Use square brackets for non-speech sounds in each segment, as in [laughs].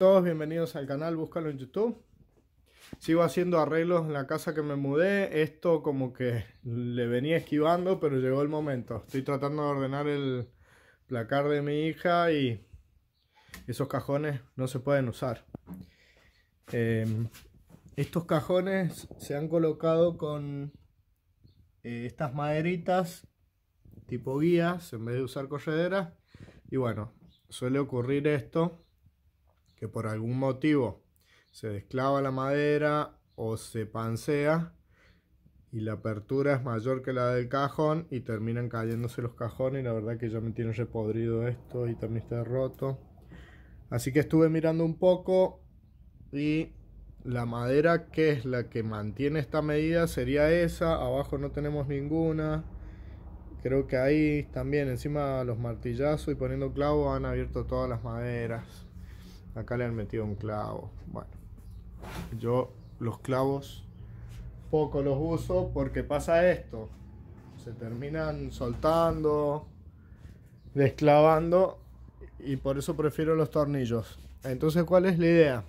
Todos bienvenidos al canal, búscalo en YouTube. Sigo haciendo arreglos en la casa que me mudé. Esto como que le venía esquivando, pero llegó el momento. Estoy tratando de ordenar el placar de mi hija y esos cajones no se pueden usar. Em, estos cajones se han colocado con eh, estas maderitas tipo guías en vez de usar correderas. Y bueno, suele ocurrir esto que por algún motivo se desclava la madera o se pansea y la apertura es mayor que la del cajón y terminan cayéndose los cajones y la verdad que ya me tiene repodrido esto y también está roto así que estuve mirando un poco y la madera que es la que mantiene esta medida sería esa abajo no tenemos ninguna creo que ahí también encima los martillazos y poniendo clavo han abierto todas las maderas acá le han metido un clavo. Bueno, yo los clavos poco los uso porque pasa esto. Se terminan soltando, desclavando y por eso prefiero los tornillos. Entonces, ¿cuál es la idea?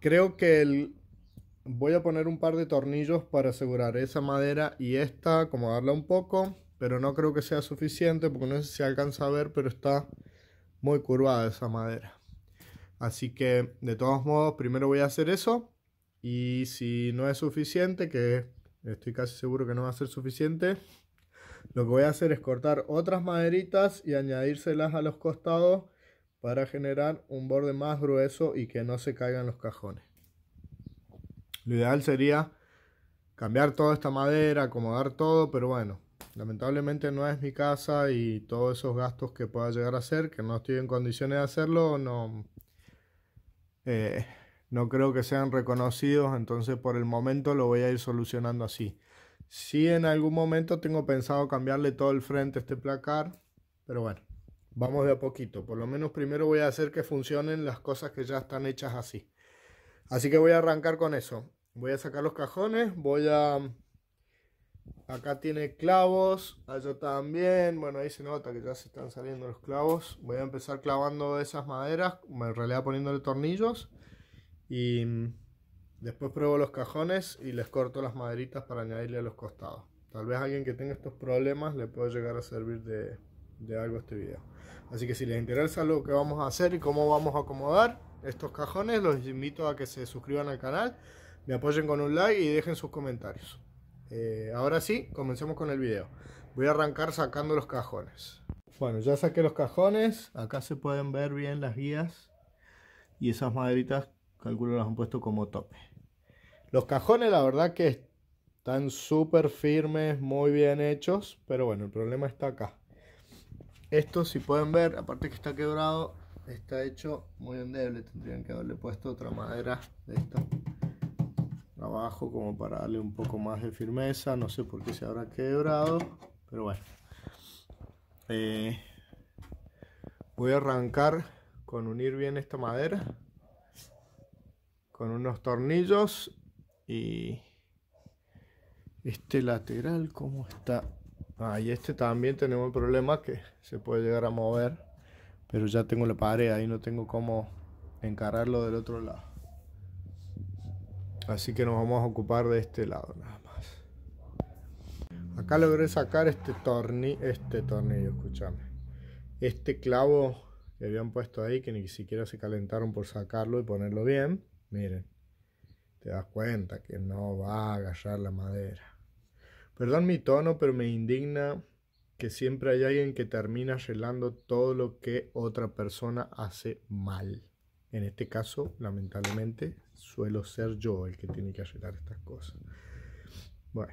Creo que el... voy a poner un par de tornillos para asegurar esa madera y esta, acomodarla un poco, pero no creo que sea suficiente porque no sé si alcanza a ver, pero está muy curvada esa madera. Así que de todos modos, primero voy a hacer eso. Y si no es suficiente, que estoy casi seguro que no va a ser suficiente, lo que voy a hacer es cortar otras maderitas y añadírselas a los costados para generar un borde más grueso y que no se caigan los cajones. Lo ideal sería cambiar toda esta madera, acomodar todo, pero bueno, lamentablemente no es mi casa y todos esos gastos que pueda llegar a hacer, que no estoy en condiciones de hacerlo, no, eh, no creo que sean reconocidos, entonces por el momento lo voy a ir solucionando así. Si en algún momento tengo pensado cambiarle todo el frente a este placar, pero bueno, vamos de a poquito. Por lo menos primero voy a hacer que funcionen las cosas que ya están hechas así. Así que voy a arrancar con eso. Voy a sacar los cajones, voy a Acá tiene clavos, allá también. Bueno, ahí se nota que ya se están saliendo los clavos. Voy a empezar clavando esas maderas, en realidad poniéndole tornillos. Y mm, después pruebo los cajones y les corto las maderitas para añadirle a los costados. Tal vez a alguien que tenga estos problemas le pueda llegar a servir de, de algo este video. Así que si les interesa lo que vamos a hacer y cómo vamos a acomodar estos cajones, los invito a que se suscriban al canal, me apoyen con un like y dejen sus comentarios. Eh, ahora sí, comencemos con el video. Voy a arrancar sacando los cajones. Bueno, ya saqué los cajones. Acá se pueden ver bien las guías. Y esas maderitas, calculo, las han puesto como tope. Los cajones, la verdad que están súper firmes, muy bien hechos. Pero bueno, el problema está acá. Esto, si pueden ver, aparte que está quebrado, está hecho muy endeble. Tendrían que haberle puesto otra madera de esta abajo como para darle un poco más de firmeza. No sé por qué se habrá quebrado, pero bueno. Eh, voy a arrancar con unir bien esta madera con unos tornillos y este lateral como está ahí este también tenemos el problema que se puede llegar a mover pero ya tengo la pared ahí no tengo cómo encararlo del otro lado Así que nos vamos a ocupar de este lado nada más. Acá logré sacar este tornillo, este tornillo, escúchame. Este clavo que habían puesto ahí, que ni siquiera se calentaron por sacarlo y ponerlo bien. Miren, te das cuenta que no va a agarrar la madera. Perdón mi tono, pero me indigna que siempre hay alguien que termina arreglando todo lo que otra persona hace mal. En este caso, lamentablemente, suelo ser yo el que tiene que arreglar estas cosas. Bueno,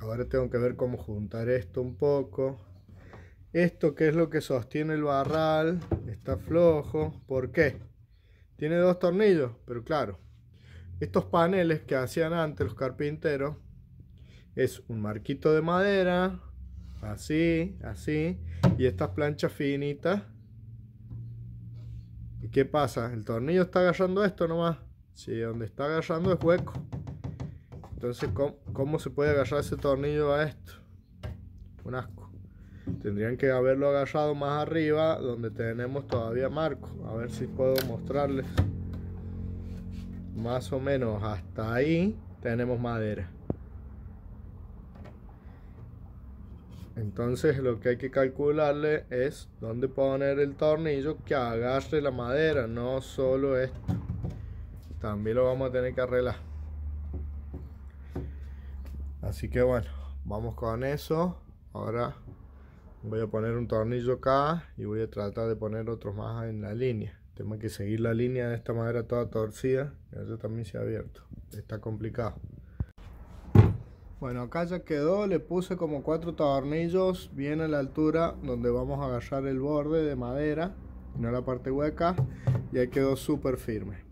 ahora tengo que ver cómo juntar esto un poco. Esto que es lo que sostiene el barral, está flojo. ¿Por qué? Tiene dos tornillos, pero claro, estos paneles que hacían antes los carpinteros es un marquito de madera, así, así, y estas planchas finitas. ¿Y qué pasa? El tornillo está agarrando esto nomás. Si donde está agarrando es hueco. Entonces, ¿cómo, se puede agarrar ese tornillo a esto? Un asco. Tendrían que haberlo agarrado más arriba, donde tenemos todavía marco. A ver si puedo mostrarles. Más o menos hasta ahí tenemos madera. Entonces lo que hay que calcularle es dónde poner el tornillo que agarre la madera, no solo esto también lo vamos a tener que arreglar así que bueno vamos con eso ahora voy a poner un tornillo acá y voy a tratar de poner otros más en la línea tengo que seguir la línea de esta manera toda torcida eso también se ha abierto está complicado bueno acá ya quedó le puse como cuatro tornillos bien a la altura donde vamos a agarrar el borde de madera no la parte hueca y ahí quedó súper firme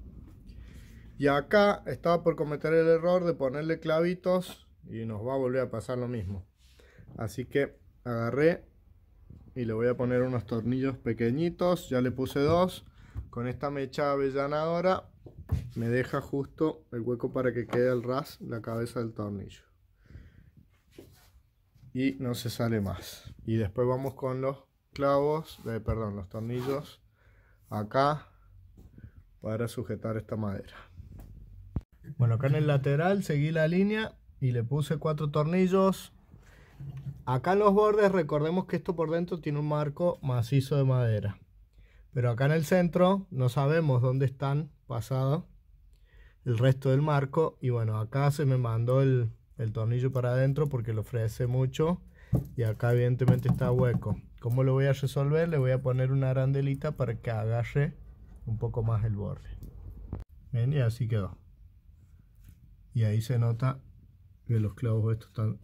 y acá estaba por cometer el error de ponerle clavitos y nos va a volver a pasar lo mismo. Así que agarré y le voy a poner unos tornillos pequeñitos. Ya le puse dos. Con esta mecha avellanadora me deja justo el hueco para que quede al ras la cabeza del tornillo. Y no se sale más. Y después vamos con los clavos, eh, perdón, los tornillos acá para sujetar esta madera. Bueno, acá en el lateral seguí la línea y le puse cuatro tornillos. Acá en los bordes, recordemos que esto por dentro tiene un marco macizo de madera. Pero acá en el centro no sabemos dónde están pasados el resto del marco. Y bueno, acá se me mandó el, tornillo para adentro porque lo ofrece mucho. Y acá evidentemente está hueco. ¿Cómo lo voy a resolver? Le voy a poner una arandelita para que agarre un poco más el borde. Bien, y así quedó y ahí se nota que los clavos estos están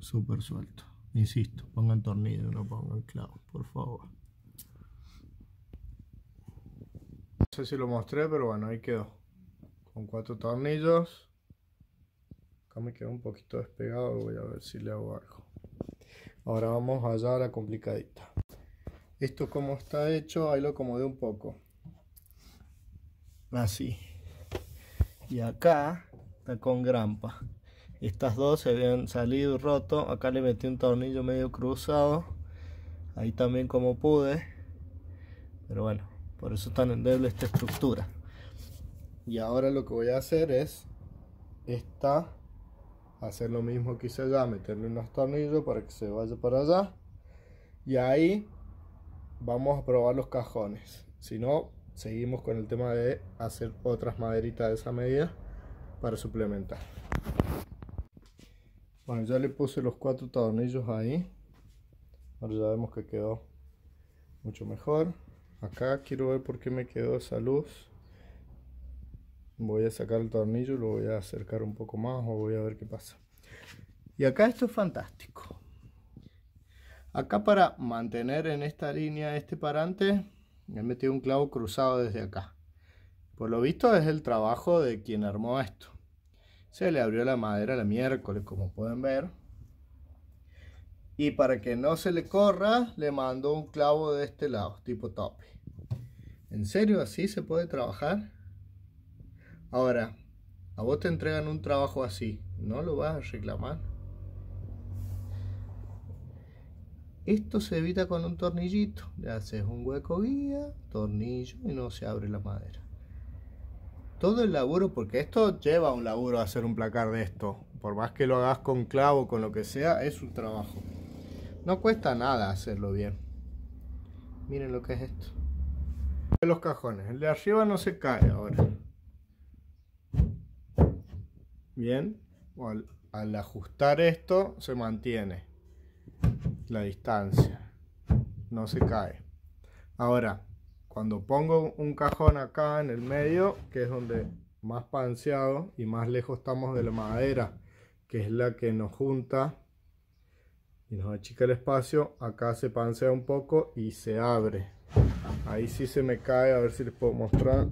súper sueltos insisto pongan tornillo no pongan clavos por favor no sé si lo mostré pero bueno ahí quedó con cuatro tornillos acá me quedó un poquito despegado voy a ver si le hago algo ahora vamos allá a la complicadita esto como está hecho ahí lo acomodé un poco así y acá eh, con grampa. Estas dos se habían salido roto. Acá le metí un tornillo medio cruzado. Ahí también como pude. Pero bueno, por eso es tan endeble esta estructura. Y ahora lo que voy a hacer es esta hacer lo mismo que hice allá, meterle unos tornillos para que se vaya para allá. Y ahí vamos a probar los cajones. Si no, seguimos con el tema de hacer otras maderitas de esa medida para suplementar bueno ya le puse los cuatro tornillos ahí ahora ya vemos que quedó mucho mejor acá quiero ver por qué me quedó esa luz voy a sacar el tornillo lo voy a acercar un poco más o voy a ver qué pasa y acá esto es fantástico acá para mantener en esta línea este parante he metido un clavo cruzado desde acá por lo visto es el trabajo de quien armó esto se le abrió la madera la miércoles, como pueden ver. Y para que no se le corra, le mandó un clavo de este lado, tipo tope. ¿En serio así se puede trabajar? Ahora, a vos te entregan un trabajo así, ¿no lo vas a reclamar? Esto se evita con un tornillito. Le haces un hueco guía, tornillo y no se abre la madera todo el laburo, porque esto lleva un laburo hacer un placar de esto. Por más que lo hagas con clavo, con lo que sea, es un trabajo. No cuesta nada hacerlo bien. Miren lo que es esto. Los cajones. El de arriba no se cae ahora. Bien. Al, al ajustar esto se mantiene la distancia. No se cae. Ahora, cuando pongo un cajón acá en el medio, que es donde más panseado y más lejos estamos de la madera, que es la que nos junta y nos achica el espacio, acá se pansea un poco y se abre. Ahí sí se me cae, a ver si les puedo mostrar.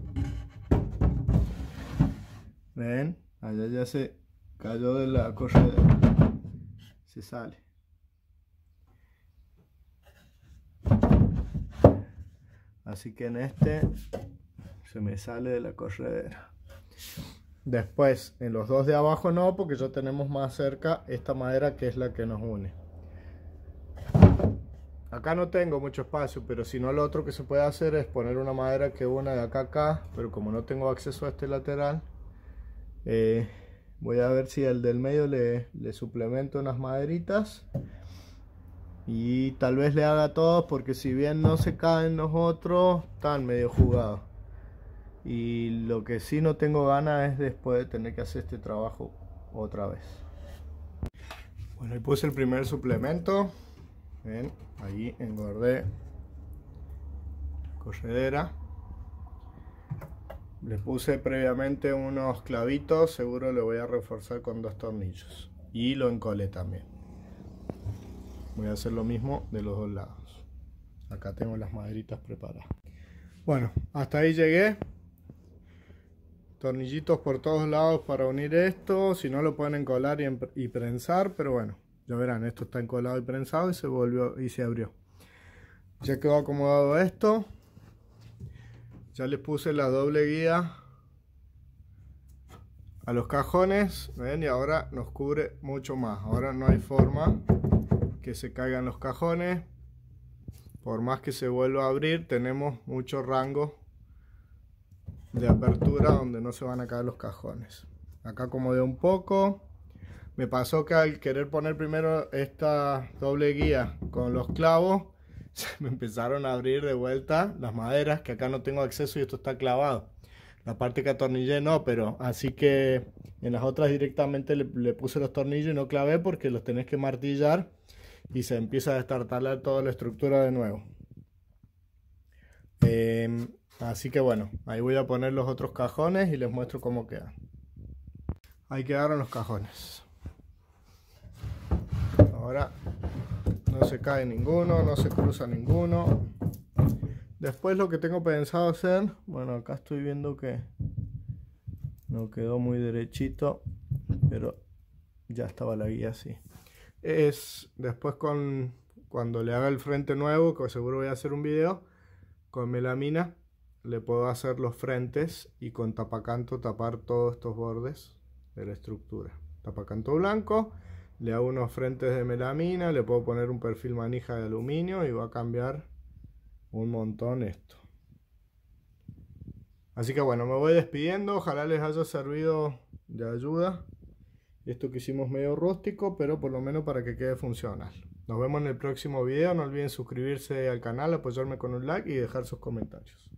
Ven, allá ya se cayó de la corredera. Se sale. Así que en este se me sale de la corredera. Después, en los dos de abajo no, porque ya tenemos más cerca esta madera que es la que nos une. Acá no tengo mucho espacio, pero si no lo otro que se puede hacer es poner una madera que una de acá acá, pero como no tengo acceso a este lateral, eh, voy a ver si al del medio le, le suplemento unas maderitas y tal vez le haga todo, todos porque si bien no se caen los otros, están medio jugados. Y lo que sí no tengo ganas es después de tener que hacer este trabajo otra vez. Bueno, ahí puse el primer suplemento. Ven, ahí engordé corredera. Le puse previamente unos clavitos, seguro lo voy a reforzar con dos tornillos. Y lo encolé también voy a hacer lo mismo de los dos lados acá tengo las maderitas preparadas bueno hasta ahí llegué tornillitos por todos lados para unir esto si no lo pueden encolar y, prensar pero bueno ya verán esto está encolado y prensado y se volvió y se abrió ya quedó acomodado esto ya les puse la doble guía a los cajones ¿ven? y ahora nos cubre mucho más ahora no hay forma que se caigan los cajones. Por más que se vuelva a abrir, tenemos mucho rango de apertura donde no se van a caer los cajones. Acá de un poco. Me pasó que al querer poner primero esta doble guía con los clavos, [laughs] se me empezaron a abrir de vuelta las maderas, que acá no tengo acceso y esto está clavado. La parte que atornillé no, pero así que en las otras directamente le puse los tornillos y no clavé porque los tenés que martillar y se empieza a destartalar toda la estructura de nuevo. Em, así que bueno, ahí voy a poner los otros cajones y les muestro cómo quedan Ahí quedaron los cajones. Ahora no se cae ninguno, no se cruza ninguno. Después lo que tengo pensado hacer, bueno acá estoy viendo que no quedó muy derechito, pero ya estaba la guía así es después con cuando le haga el frente nuevo, que seguro voy a hacer un video, con melamina le puedo hacer los frentes y con tapacanto tapar todos estos bordes de la estructura. Tapacanto blanco, le hago unos frentes de melamina, le puedo poner un perfil manija de aluminio y va a cambiar un montón esto. Así que bueno, me voy despidiendo, ojalá les haya servido de ayuda esto que hicimos medio rústico, pero por lo menos para que quede funcional. Nos vemos en el próximo video. No olviden suscribirse al canal, apoyarme con un like y dejar sus comentarios.